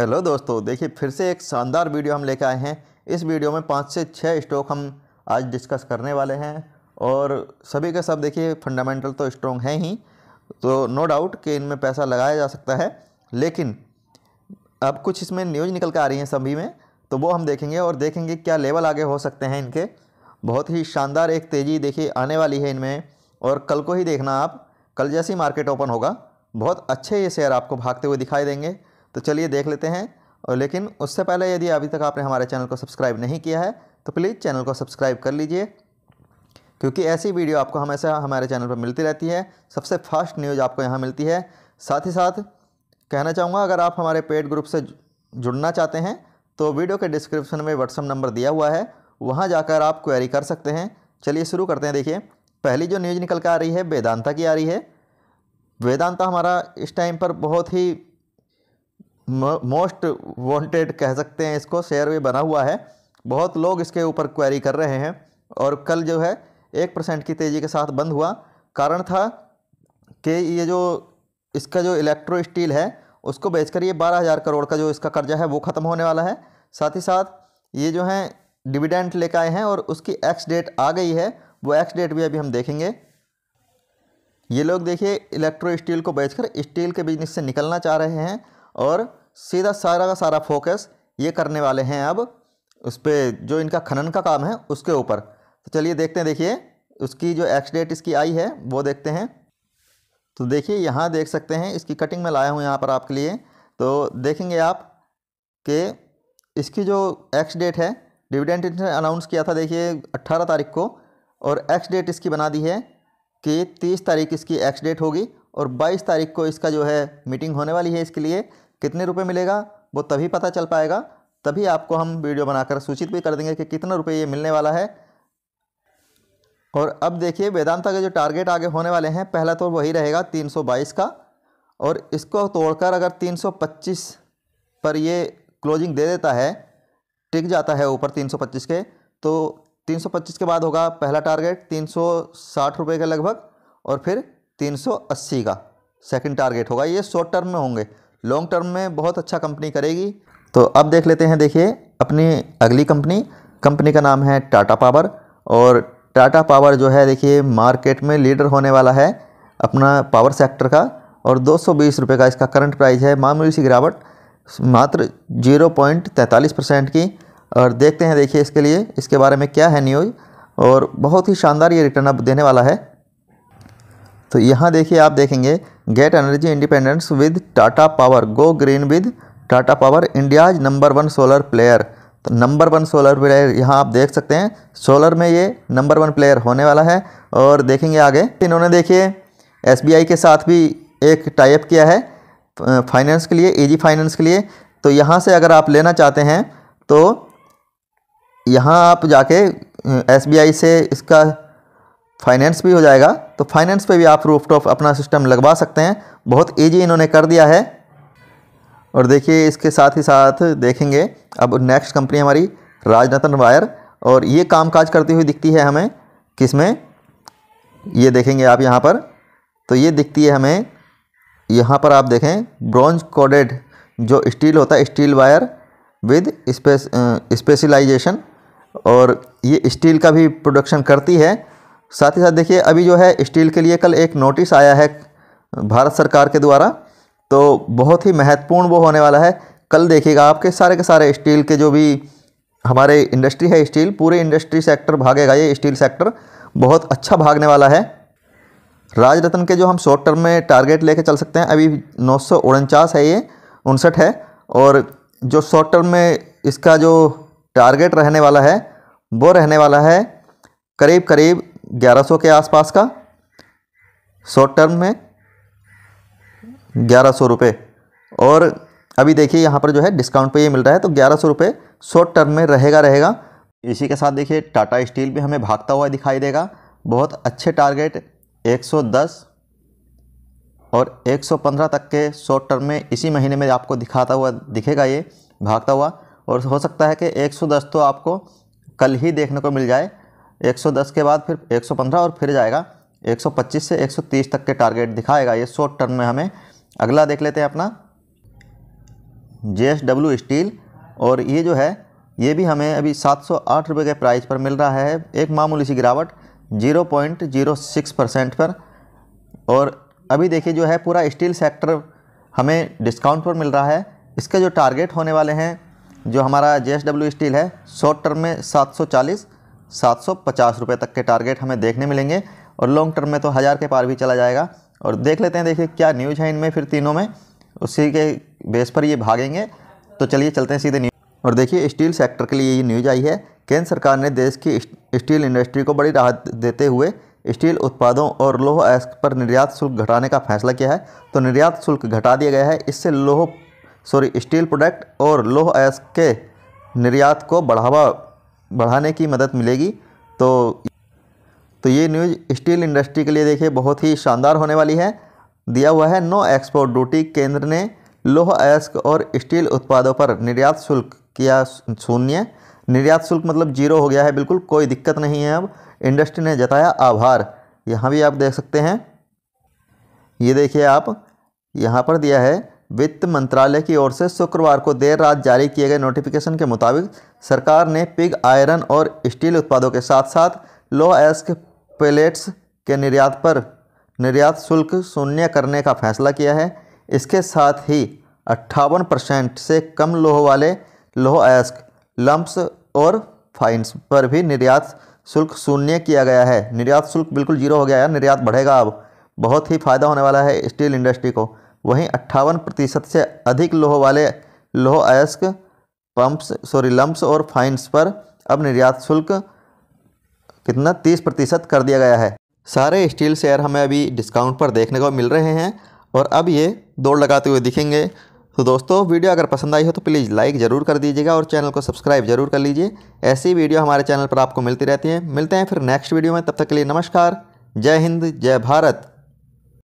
hello दोस्तों देखिए फिर से एक शानदार वीडियो हम लेकर आए हैं इस वीडियो में पाँच से छः स्टॉक हम आज डिस्कस करने वाले हैं और सभी के सब देखिए फंडामेंटल तो स्ट्रॉन्ग हैं ही तो नो डाउट कि इनमें पैसा लगाया जा सकता है लेकिन अब कुछ इसमें न्यूज निकल कर आ रही हैं सभी में तो वो हम देखेंगे और देखेंगे क्या लेवल आगे हो सकते हैं इनके बहुत ही शानदार एक तेज़ी देखिए आने वाली है इनमें और कल को ही देखना आप कल जैसे ही मार्केट ओपन होगा बहुत अच्छे ये शेयर आपको भागते हुए दिखाई देंगे तो चलिए देख लेते हैं और लेकिन उससे पहले यदि अभी तक आपने हमारे चैनल को सब्सक्राइब नहीं किया है तो प्लीज़ चैनल को सब्सक्राइब कर लीजिए क्योंकि ऐसी वीडियो आपको हमेशा हमारे चैनल पर मिलती रहती है सबसे फास्ट न्यूज़ आपको यहाँ मिलती है साथ ही साथ कहना चाहूँगा अगर आप हमारे पेड ग्रुप से जुड़ना चाहते हैं तो वीडियो के डिस्क्रिप्शन में व्हाट्सअप नंबर दिया हुआ है वहाँ जाकर आप क्वेरी कर सकते हैं चलिए शुरू करते हैं देखिए पहली जो न्यूज़ निकल कर आ रही है वेदांता की आ रही है वेदांता हमारा इस टाइम पर बहुत ही मोस्ट वांटेड कह सकते हैं इसको शेयर भी बना हुआ है बहुत लोग इसके ऊपर क्वेरी कर रहे हैं और कल जो है एक परसेंट की तेज़ी के साथ बंद हुआ कारण था कि ये जो इसका जो इलेक्ट्रो स्टील है उसको बेचकर ये बारह हज़ार करोड़ का जो इसका कर्जा है वो ख़त्म होने वाला है साथ ही साथ ये जो है डिविडेंट लेकर आए हैं और उसकी एक्स डेट आ गई है वो एक्स डेट भी अभी हम देखेंगे ये लोग देखिए इलेक्ट्रो स्टील को बेचकर स्टील के बिजनेस से निकलना चाह रहे हैं और सीधा सारा का सारा फोकस ये करने वाले हैं अब उस पर जो इनका खनन का काम है उसके ऊपर तो चलिए देखते हैं देखिए उसकी जो एक्स डेट इसकी आई है वो देखते हैं तो देखिए यहाँ देख सकते हैं इसकी कटिंग में लाया हूँ यहाँ पर आपके लिए तो देखेंगे आप कि इसकी जो एक्स डेट है डिविडेंट इसने अनाउंस किया था देखिए 18 तारीख को और एक्स डेट इसकी बना दी है कि 30 तारीख इसकी एक्स डेट होगी और 22 तारीख को इसका जो है मीटिंग होने वाली है इसके लिए कितने रुपये मिलेगा वो तभी पता चल पाएगा तभी आपको हम वीडियो बनाकर सूचित भी कर देंगे कि कितना रुपये ये मिलने वाला है और अब देखिए वेदांता के जो टारगेट आगे होने वाले हैं पहला तो वही रहेगा 322 का और इसको तोड़कर अगर 325 पर ये क्लोजिंग दे देता है टिक जाता है ऊपर 325 के तो 325 के बाद होगा पहला टारगेट तीन सौ रुपये के लगभग और फिर 380 का सेकंड टारगेट होगा ये शॉर्ट टर्म में होंगे लॉन्ग टर्म में बहुत अच्छा कंपनी करेगी तो अब देख लेते हैं देखिए अपनी अगली कंपनी कंपनी का नाम है टाटा पावर और टाटा पावर जो है देखिए मार्केट में लीडर होने वाला है अपना पावर सेक्टर का और दो सौ का इसका करंट प्राइस है मामूली सी गिरावट मात्र 0.43 परसेंट की और देखते हैं देखिए इसके लिए इसके बारे में क्या है न्यूज़ और बहुत ही शानदार ये रिटर्न अब देने वाला है तो यहाँ देखिए आप देखेंगे get energy independence with Tata power go green with Tata power India's number one solar player तो नंबर वन सोलर प्लेयर यहाँ आप देख सकते हैं सोलर में ये नंबर वन प्लेयर होने वाला है और देखेंगे आगे इन्होंने देखिए एस के साथ भी एक टाइप किया है फाइनेंस के लिए इजी e फाइनेंस के लिए तो यहाँ से अगर आप लेना चाहते हैं तो यहाँ आप जाके एस से इसका फाइनेंस भी हो जाएगा तो फाइनेंस पे भी आप रूफ टॉप अपना सिस्टम लगवा सकते हैं बहुत ईजी इन्होंने कर दिया है और देखिए इसके साथ ही साथ देखेंगे अब नेक्स्ट कंपनी हमारी राजनतन वायर और ये काम काज करती हुई दिखती है हमें किस में ये देखेंगे आप यहाँ पर तो ये दिखती है हमें यहाँ पर आप देखें ब्रॉन्ज कोडेड जो स्टील होता है steel wire with space specialization और ये स्टील का भी प्रोडक्शन करती है साथ ही साथ देखिए अभी जो है स्टील के लिए कल एक नोटिस आया है भारत सरकार के द्वारा तो बहुत ही महत्वपूर्ण वो होने वाला है कल देखिएगा आपके सारे के सारे स्टील के जो भी हमारे इंडस्ट्री है स्टील पूरे इंडस्ट्री सेक्टर भागेगा ये स्टील सेक्टर बहुत अच्छा भागने वाला है राजरत्न के जो हम शॉर्ट टर्म में टारगेट लेके चल सकते हैं अभी नौ है ये उनसठ है और जो शॉर्ट टर्म में इसका जो टारगेट रहने वाला है वो रहने वाला है करीब करीब 1100 के आसपास का शॉर्ट टर्म में ग्यारह सौ रुपये और अभी देखिए यहाँ पर जो है डिस्काउंट पे ये मिल रहा है तो ग्यारह सौ रुपये शॉर्ट टर्म में रहेगा रहेगा इसी के साथ देखिए टाटा स्टील भी हमें भागता हुआ दिखाई देगा बहुत अच्छे टारगेट 110 और 115 तक के शॉर्ट टर्म में इसी महीने में आपको दिखाता हुआ दिखेगा ये भागता हुआ और हो सकता है कि दस तो आपको कल ही देखने को मिल जाए 110 के बाद फिर 115 और फिर जाएगा 125 से 130 तक के टारगेट दिखाएगा ये शॉर्ट टर्म में हमें अगला देख लेते हैं अपना जे स्टील और ये जो है ये भी हमें अभी सात सौ के प्राइस पर मिल रहा है एक मामूली सी गिरावट 0.06 परसेंट पर और अभी देखिए जो है पूरा स्टील सेक्टर हमें डिस्काउंट पर मिल रहा है इसके जो टारगेट होने वाले हैं जो हमारा जे स्टील है शॉर्ट टर्म में चालीस सात सौ पचास रुपये तक के टारगेट हमें देखने मिलेंगे और लॉन्ग टर्म में तो हज़ार के पार भी चला जाएगा और देख लेते हैं देखिए क्या न्यूज है इनमें फिर तीनों में उसी के बेस पर ये भागेंगे तो चलिए चलते हैं सीधे न्यूज और देखिए स्टील सेक्टर के लिए ये न्यूज आई है केंद्र सरकार ने देश की स्टील इंडस्ट्री को बड़ी राहत देते हुए स्टील उत्पादों और लोह एस्क पर निर्यात शुल्क घटाने का फैसला किया है तो निर्यात शुल्क घटा दिया गया है इससे लोह सॉरी स्टील प्रोडक्ट और लोह एस्क के निर्यात को बढ़ावा बढ़ाने की मदद मिलेगी तो तो ये न्यूज़ स्टील इंडस्ट्री के लिए देखिए बहुत ही शानदार होने वाली है दिया हुआ है नो एक्सपोर्ट ड्यूटी केंद्र ने लोह अयस्क और स्टील उत्पादों पर निर्यात शुल्क किया शून्य निर्यात शुल्क मतलब जीरो हो गया है बिल्कुल कोई दिक्कत नहीं है अब इंडस्ट्री ने जताया आभार यहाँ भी आप देख सकते हैं ये देखिए आप यहाँ पर दिया है वित्त मंत्रालय की ओर से शुक्रवार को देर रात जारी किए गए नोटिफिकेशन के मुताबिक सरकार ने पिग आयरन और स्टील उत्पादों के साथ साथ लो एस्क प्लेट्स के निर्यात पर निर्यात शुल्क शून्य करने का फैसला किया है इसके साथ ही अट्ठावन परसेंट से कम लोह वाले लोह एस्क लम्ब्स और फाइन्स पर भी निर्यात शुल्क शून्य किया गया है निर्यात शुल्क बिल्कुल जीरो हो गया है निर्यात बढ़ेगा अब बहुत ही फ़ायदा होने वाला है स्टील इंडस्ट्री को वहीं अट्ठावन प्रतिशत से अधिक लोह वाले लोह अयस्क पंप्स सॉरी लम्प्स और फाइन्स पर अब निर्यात शुल्क कितना तीस प्रतिशत कर दिया गया है सारे स्टील शेयर हमें अभी डिस्काउंट पर देखने को मिल रहे हैं और अब ये दौड़ लगाते हुए दिखेंगे तो दोस्तों वीडियो अगर पसंद आई हो तो प्लीज़ लाइक ज़रूर कर दीजिएगा और चैनल को सब्सक्राइब जरूर कर लीजिए ऐसी वीडियो हमारे चैनल पर आपको मिलती रहती है मिलते हैं फिर नेक्स्ट वीडियो में तब तक के लिए नमस्कार जय हिंद जय भारत